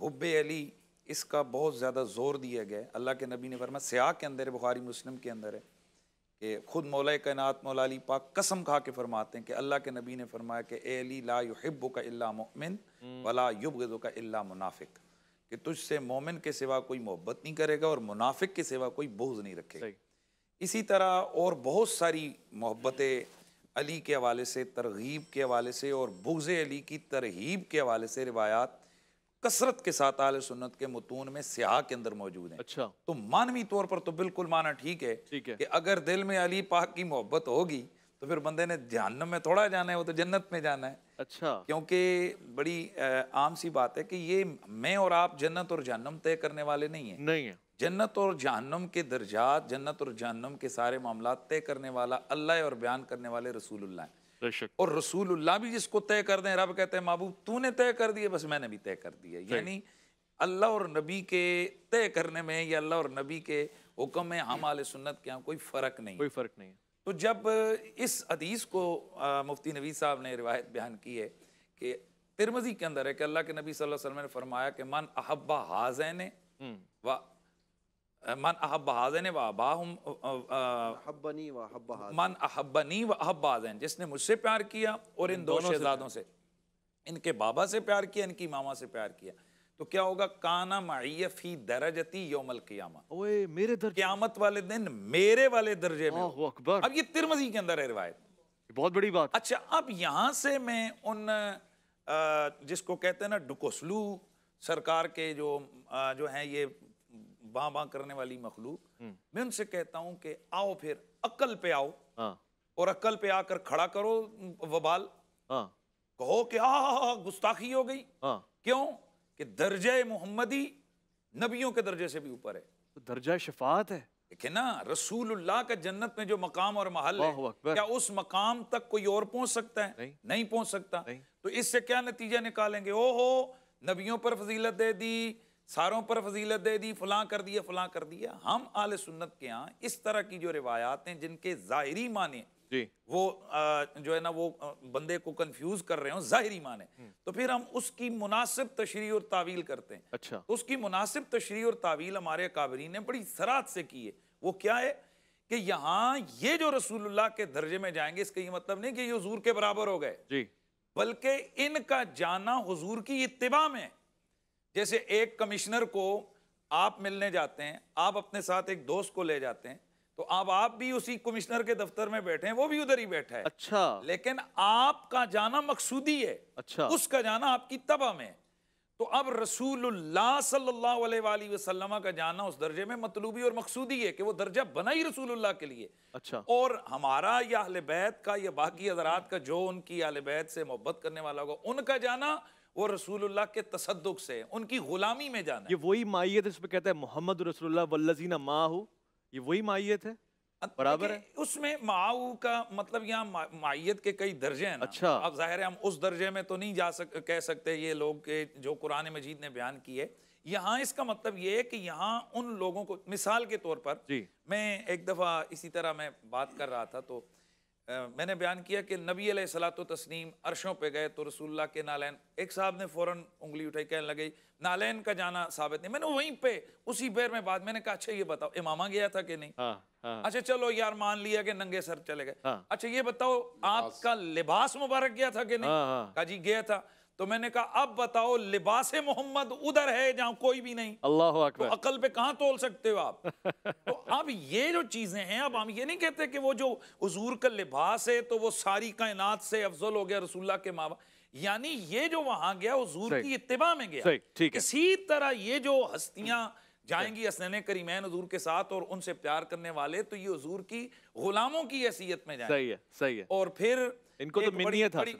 हुब्बे अली इसका बहुत ज़्यादा ज़ोर दिया गया है अल्लाह के नबी ने फरमा सयाह के अंदर है बुखारी मुस्लिम के अंदर है कि ख़ुद मौल कैनात मौला अली पाक कसम खा के फरमाते हैं कि अल्लाह के नबी ने फरमाया कि ए अली ला युहिब्बु का इल्ला मोमिन हम्म। वला युब का इल्ला मुनाफिक कि तुझसे मोमिन के सिवा कोई मोहब्बत नहीं करेगा और मुनाफिक के सिवा कोई बोझ नहीं रखेगा इसी तरह और बहुत सारी मोहब्बतें अली के हवाले से तरगीब के हवाले से और बुगज़ अली की तरहीब के हवाले से रिवायात कसरत के साथ आल सुन्नत के मतून में सियाह के अंदर मौजूद है अच्छा तो मानवी तौर पर तो बिल्कुल माना ठीक है ठीक है कि अगर दिल में अली पाक की मोहब्बत होगी तो फिर बंदे ने जहन्नम में थोड़ा जाना है वो तो जन्नत में जाना है अच्छा क्योंकि बड़ी आम सी बात है कि ये मैं और आप जन्नत और जहनम तय करने वाले नहीं है नहीं है जन्नत और जहनम के दर्जात जन्नत और जहनम के सारे मामला तय करने वाला अल्लाह और बयान करने वाले रसूलुल्लाह है और रसूलुल्लाह भी जिसको तय कर दें रब कहते हैं महबूब तूने तय कर दिए बस मैंने भी तय कर दिया यानी अल्लाह और नबी के तय करने में या अल्लाह और नबी के हुक्म में हम आल सुन्नत के यहाँ कोई फ़र्क नहीं कोई फ़र्क नहीं तो जब इस अदीस को आ, मुफ्ती नबी साहब ने रिवायत बयान की है कि तिरमजी के अंदर है कि अल्लाह के नबी सल्लल्लाहु अलैहि वसल्लम ने फरमाया कि मन अहब्बा हाजैन हम्म। व मन अहब हाजन व अबा मन अहबनी व अहब हाजन जिसने मुझसे प्यार किया और इन दो शहजादों से इनके बाबा से प्यार किया इनकी मामा से प्यार किया तो क्या होगा काना माइय दरजती योमल कियामा मेरे दर्जे कियामत वाले दिन मेरे वाले दर्जे में अब ये तिरमजी के अंदर है रिवायत बहुत बड़ी बात अच्छा अब यहाँ से मैं उन जिसको कहते हैं ना डुकोसलू सरकार के जो जो हैं ये बाँ बाँ करने वाली मखलूक हम्म। मैं उनसे कहता हूँ कि आओ फिर अक्ल पे आओ हाँ। और अक्ल पे आकर खड़ा करो वबाल हाँ। कहो कि आ गुस्ताखी हो गई हाँ। क्यों कि दर्जे मोहम्मदी नबियों के दर्जे से भी ऊपर है तो दर्जा शफात है देखिए ना रसूलुल्लाह का जन्नत में जो मकाम और महल है क्या उस मकाम तक कोई और पहुंच सकता है नहीं, नहीं पहुंच सकता नहीं। तो इससे क्या नतीजा निकालेंगे ओहो नबियों पर फजीलत दे दी सारों पर फजीलत दे दी फलां कर दिया फलां कर दिया हम आल सुन्नत के यहाँ इस तरह की जो रिवायात हैं जिनके ज़ाहरी माने जी। वो आ, जो है ना वो बंदे को कंफ्यूज कर रहे हो जाहिरी माने हम्म। तो फिर हम उसकी मुनासिब तशरी और तावील करते हैं अच्छा तो उसकी मुनासिब तशरी और तावील हमारे काबरी ने बड़ी सरात से की है वो क्या है कि यहाँ ये जो रसूलुल्लाह के दर्जे में जाएंगे इसका ये मतलब नहीं कि ये हजूर के बराबर हो गए बल्कि इनका जाना हजूर की इतबा में जैसे एक कमिश्नर को आप मिलने जाते हैं आप अपने साथ एक दोस्त को ले जाते हैं तो आप आप भी उसी कमिश्नर के दफ्तर में बैठे हैं वो भी उधर ही बैठा है अच्छा लेकिन आपका जाना मकसूदी है अच्छा उसका जाना आपकी तबा में तो अब रसूल सल्लल्लाहु का जाना उस दर्जे में मतलूबी और मकसूदी है कि वो दर्जा बना ही रसूल के लिए अच्छा और हमारा या अहल बैत का या बाकी हजरात का जो उनकी अहल बैत से मोहब्बत करने वाला होगा उनका जाना वो रसूलुल्लाह के तसदुक से उनकी गुलामी में जाना ये वही माइत इसमें पर कहता है मोहम्मद रसूल वल्लजीना माँ हो ये वही माइत है बराबर है उसमें माऊ का मतलब यहाँ माइत के कई दर्जे हैं अच्छा अब जाहिर है हम उस दर्जे में तो नहीं जा सक कह सकते ये लोग के जो कुरान मजीद ने बयान किए यहाँ इसका मतलब ये है कि यहाँ उन लोगों को मिसाल के तौर पर जी मैं एक दफ़ा इसी तरह मैं बात कर रहा था तो मैंने बयान किया कि नबी सलात तस्नीम अरशों पे गए तो रसूल्ला के नालैन एक साहब ने फ़ौर उंगली उठाई कहने लगे नालैन का जाना साबित नहीं मैंने वहीं पे उसी पैर में बाद मैंने कहा अच्छा ये बताओ इमामा गया था कि नहीं हाँ, हाँ, अच्छा चलो यार मान लिया कि नंगे सर चले गए हाँ। अच्छा ये बताओ आपका लिबास मुबारक गया था कि नहीं हाँ, हाँ। कहा जी गया था तो मैंने कहा अब बताओ लिबास मोहम्मद उधर है जहां कोई भी नहीं अल्लाह तो अकल पे कहां तोल सकते हो आप तो अब ये जो चीजें हैं अब हम ये नहीं कहते कि वो जो हजूर का लिबास है तो वो सारी कायनात से अफजल हो गया रसुल्ला के मावा यानी ये जो वहां गया हजूर की इतबा में गया ठीक है इसी तरह ये जो हस्तियां जाएंगी असनैन करीमैन हजूर के साथ और उनसे प्यार करने वाले तो ये हजूर की गुलामों की हैसियत में जाए सही है सही है और फिर इनको तो मिनियत